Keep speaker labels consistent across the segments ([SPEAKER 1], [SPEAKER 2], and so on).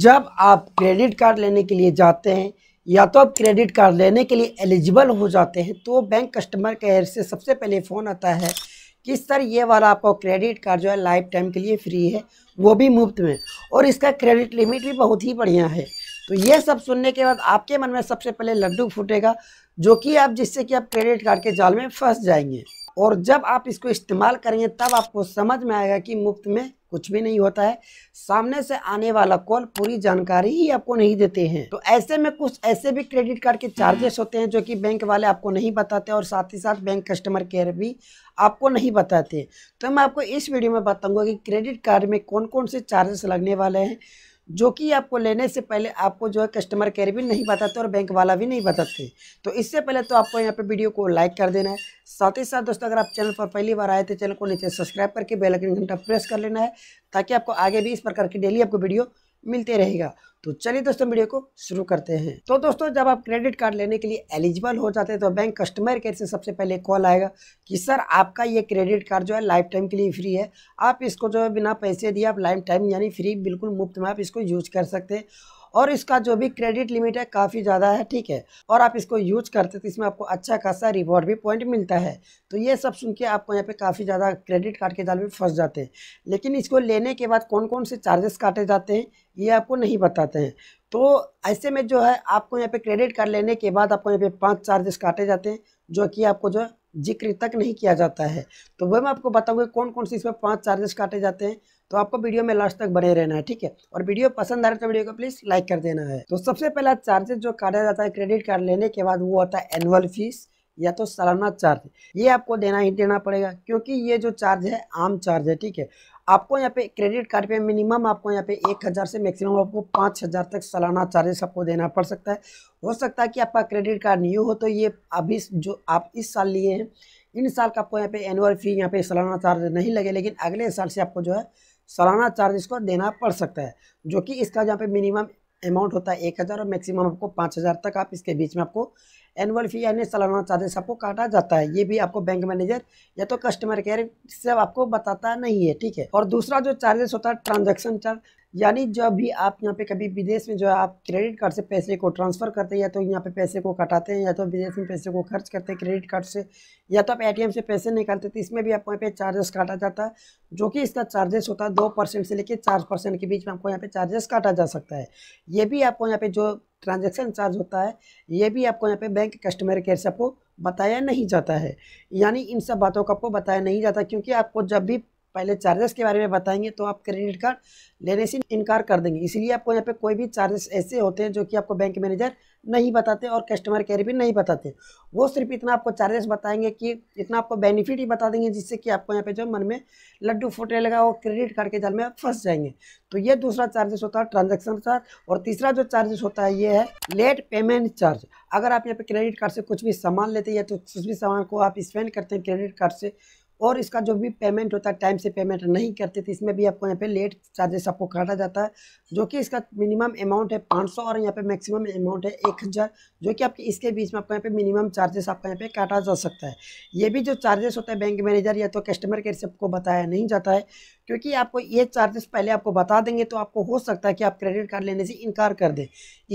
[SPEAKER 1] जब आप credit card लेने के लिए जाते हैं या तो आप क्रेडिट कार्ड लेने के लिए एलिजिबल हो जाते हैं तो बैंक कस्टमर केयर से सबसे पहले फ़ोन आता है कि सर ये वाला आपको क्रेडिट कार्ड जो है लाइफ टाइम के लिए फ्री है वो भी मुफ्त में और इसका क्रेडिट लिमिट भी बहुत ही बढ़िया है तो ये सब सुनने के बाद आपके मन में सबसे पहले लड्डू फूटेगा जो कि आप जिससे कि आप क्रेडिट कार्ड के जाल में फंस जाएंगे और जब आप इसको इस्तेमाल करेंगे तब आपको समझ में आएगा कि मुफ्त में कुछ भी नहीं होता है सामने से आने वाला कॉल पूरी जानकारी ही आपको नहीं देते हैं तो ऐसे में कुछ ऐसे भी क्रेडिट कार्ड के चार्जेस होते हैं जो कि बैंक वाले आपको नहीं बताते और साथ ही साथ बैंक कस्टमर केयर भी आपको नहीं बताते तो मैं आपको इस वीडियो में बताऊँगा कि क्रेडिट कार्ड में कौन कौन से चार्जेस लगने वाले हैं जो कि आपको लेने से पहले आपको जो है कस्टमर केयर भी नहीं बताते और बैंक वाला भी नहीं बताते तो इससे पहले तो आपको यहाँ पे वीडियो को लाइक कर देना है साथ ही साथ दोस्तों अगर आप चैनल पर पहली बार आए थे तो चैनल को नीचे सब्सक्राइब करके बेल आइकन घंटा प्रेस कर लेना है ताकि आपको आगे भी इस प्रकार की डेली आपको वीडियो मिलते रहेगा तो चलिए दोस्तों वीडियो को शुरू करते हैं तो दोस्तों जब आप क्रेडिट कार्ड लेने के लिए एलिजिबल हो जाते हैं तो बैंक कस्टमर केयर से सबसे पहले कॉल आएगा कि सर आपका ये क्रेडिट कार्ड जो है लाइफ टाइम के लिए फ्री है आप इसको जो है बिना पैसे दिए आप लाइफ टाइम यानी फ्री बिल्कुल मुफ्त में आप इसको यूज कर सकते हैं और इसका जो भी क्रेडिट लिमिट है काफ़ी ज़्यादा है ठीक है और आप इसको यूज करते तो इसमें आपको अच्छा खासा रिवॉर्ड भी पॉइंट मिलता है तो ये सब सुन के आपको यहाँ पे काफ़ी ज़्यादा क्रेडिट कार्ड के जाल में फंस जाते हैं लेकिन इसको लेने के बाद कौन कौन से चार्जेस काटे जाते हैं ये आपको नहीं बताते हैं तो ऐसे में जो है आपको यहाँ पे क्रेडिट कार्ड लेने के बाद आपको यहाँ पे पाँच चार्जेस काटे जाते हैं जो कि आपको जो जिक्र तक नहीं किया जाता है तो वह मैं आपको बताऊँगा कौन कौन से इसमें पाँच चार्जेस काटे जाते हैं तो आपको वीडियो में लास्ट तक बने रहना है ठीक है और वीडियो पसंद आ रहा है तो वीडियो को प्लीज लाइक कर देना है तो सबसे पहला चार्जेस जो काटा जाता है क्रेडिट कार्ड लेने के बाद वो होता है एनुअल फीस या तो सालाना चार्ज ये आपको देना ही देना पड़ेगा क्योंकि ये जो चार्ज है आम चार्ज है ठीक है आपको यहाँ पे क्रेडिट कार्ड पे मिनिमम आपको यहाँ पे एक हज़ार से मैक्सिमम आपको पाँच हज़ार तक सालाना चार्जेस आपको देना पड़ सकता है हो सकता है कि आपका क्रेडिट कार्ड न्यू हो तो ये अभी जो आप इस साल लिए हैं इन साल का आपको यहाँ पे एनुअल फ़ी यहाँ पे सालाना चार्ज नहीं लगे लेकिन अगले साल से आपको जो है सालाना चार्ज को देना पड़ सकता है जो कि इसका जहाँ पे मिनिमम अमाउंट होता है एक हज़ार और मैक्सिमम आपको पाँच हज़ार तक आप इसके बीच में आपको एनुअल फ़ी यानी सालाना चार्जेस सबको काटा जाता है ये भी आपको बैंक मैनेजर या तो कस्टमर केयर से आपको बताता नहीं है ठीक है और दूसरा जो चार्जेस होता है ट्रांजेक्शन चार्ज यानी जब भी आप यहाँ पे कभी विदेश में जो है आप क्रेडिट कार्ड से पैसे को ट्रांसफ़र करते हैं या तो यहाँ पे पैसे को कटाते हैं या तो विदेश में पैसे को खर्च करते हैं क्रेडिट कार्ड से या तो आप एटीएम से पैसे निकालते तो इसमें भी आपको यहाँ पे चार्जेस काटा जाता है जो कि इसका चार्जेस होता है दो परसेंट से लेकर चार परसेंट के बीच में आपको यहाँ पे चार्जेस काटा जा सकता है ये भी आपको यहाँ पे जो ट्रांजेक्शन चार्ज होता है ये भी आपको यहाँ पे बैंक कस्टमर केयर से आपको बताया नहीं जाता है यानी इन सब बातों को आपको बताया नहीं जाता क्योंकि आपको जब भी पहले चार्जेस के बारे में बताएंगे तो आप क्रेडिट कार्ड लेने से इनकार कर देंगे इसलिए आपको यहाँ पे कोई भी चार्जेस ऐसे होते हैं जो कि आपको बैंक मैनेजर नहीं बताते और कस्टमर केयर भी नहीं बताते वो सिर्फ इतना आपको चार्जेस बताएंगे कि इतना आपको बेनिफिट ही बता देंगे जिससे कि आपको यहाँ पे जो मन में लड्डू फूटने लगा वो क्रेडिट कार्ड के जाल में आप फंस जाएंगे तो ये दूसरा चार्जेस होता है ट्रांजेक्शन चार्ज और तीसरा जो चार्जेस होता है ये है लेट पेमेंट चार्ज अगर आप यहाँ पे क्रेडिट कार्ड से कुछ भी सामान लेते हैं या तो कुछ भी सामान को आप स्पेंड करते हैं क्रेडिट कार्ड से और इसका जो भी पेमेंट होता है टाइम से पेमेंट नहीं करते थे इसमें भी आपको यहाँ पे लेट चार्जेस आपको काटा जाता है जो कि इसका मिनिमम अमाउंट है पाँच सौ और यहाँ पे मैक्सिमम अमाउंट है एक हज़ार जो कि आपके इसके बीच में आपको यहाँ पे मिनिमम चार्जेस आपको यहाँ पे काटा जा सकता है ये भी जो चार्जेस होता है बैंक मैनेजर या तो कस्टमर केयर से आपको बताया नहीं जाता है क्योंकि आपको ये चार्जेस पहले आपको बता देंगे तो आपको हो सकता है कि आप क्रेडिट कार्ड लेने से इनकार कर दें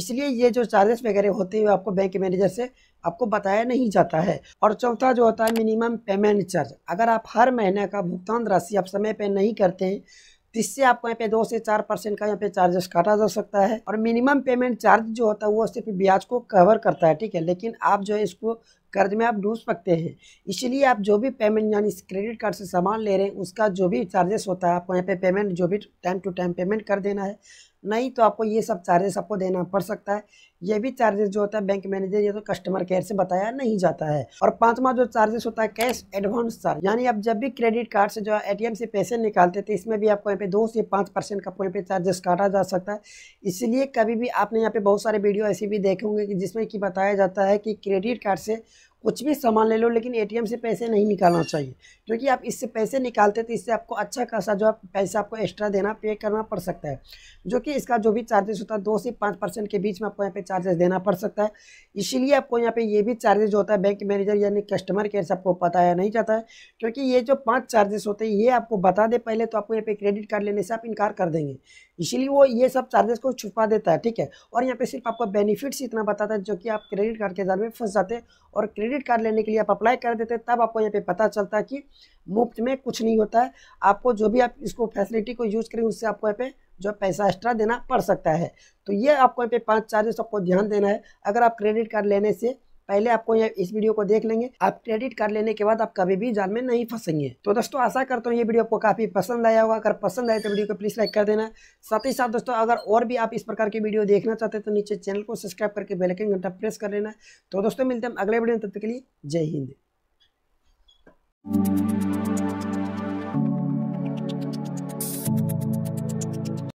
[SPEAKER 1] इसलिए ये जो चार्जेस वगैरह होते हैं आपको बैंक मैनेजर से आपको बताया नहीं जाता है और चौथा जो होता है मिनिमम पेमेंट चार्ज अगर आप हर महीने का भुगतान राशि आप समय पर नहीं करते हैं तो इससे आपको यहाँ पे दो से चार परसेंट का यहाँ पे चार्जेस काटा जा सकता है और मिनिमम पेमेंट चार्ज जो होता है वो सिर्फ ब्याज को कवर करता है ठीक है लेकिन आप जो है इसको कर्ज में आप डूब सकते हैं इसलिए आप जो भी पेमेंट यानी क्रेडिट कार्ड से सामान ले रहे हैं उसका जो भी चार्जेस होता है आपको यहाँ पे पेमेंट जो भी टाइम टू टाइम पेमेंट कर देना है नहीं तो आपको ये सब चार्जेस आपको देना पड़ सकता है ये भी चार्जेस जो होता है बैंक मैनेजर या तो कस्टमर केयर से बताया नहीं जाता है और पांचवा जो चार्जेस होता है कैश एडवांस चार्ज यानी आप जब भी क्रेडिट कार्ड से जो एटीएम से पैसे निकालते थे इसमें भी आपको यहाँ पे दो से पाँच परसेंट का यहाँ पे चार्जेस काटा जा सकता है इसलिए कभी भी आपने यहाँ पे बहुत सारे वीडियो ऐसे भी देखे होंगे कि जिसमें कि बताया जाता है कि क्रेडिट कार्ड से कुछ भी सामान ले लो लेकिन एटीएम से पैसे नहीं निकालना चाहिए क्योंकि आप इससे पैसे निकालते तो इससे आपको अच्छा खासा जो आप पैसा आपको एक्स्ट्रा देना पे करना पड़ सकता है जो कि इसका जो भी चार्जेस होता है दो से पाँच परसेंट के बीच में आपको यहाँ पे चार्जेस देना पड़ सकता है इसीलिए आपको यहाँ पे ये भी चार्जेस जो होता है बैंक मैनेजर यानी कस्टमर केयर से आपको बताया नहीं जाता है क्योंकि ये जो पाँच चार्जेस होते हैं ये आपको बता दे पहले तो आपको यहाँ पे क्रेडिट कार्ड लेने से आप इनकार कर देंगे इसीलिए वो ये सब चार्जेस को छुपा देता है ठीक है और यहाँ पर सिर्फ आपको बेनिफिट्स इतना बताता है जो कि आप क्रेडिट कार्ड के जरिए में फंस जाते हैं और क्रेडिट क्रेडिट कार्ड लेने के लिए आप अप्लाई कर देते हैं तब आपको यहाँ पे पता चलता है कि मुफ्त में कुछ नहीं होता है आपको जो भी आप इसको फैसिलिटी को यूज़ करें उससे आपको यहाँ पे जो पैसा एक्स्ट्रा देना पड़ सकता है तो ये आपको यहाँ पे पाँच चार्जेस आपको ध्यान देना है अगर आप क्रेडिट कार्ड लेने से पहले आपको ये इस वीडियो को देख लेंगे आप क्रेडिट कार्ड लेने के बाद आप कभी भी जाल में नहीं फंसेंगे तो दोस्तों आशा करता हूँ ये वीडियो आपको काफी पसंद आया होगा अगर पसंद आए तो वीडियो को प्लीज लाइक कर देना साथ ही साथ दोस्तों अगर और भी आप इस प्रकार की वीडियो देखना चाहते हैं तो नीचे चैनल को सब्सक्राइब करके बेलकिन घंटा प्रेस कर लेना तो दोस्तों मिलते हैं अगले वीडियो तब तक के लिए जय हिंद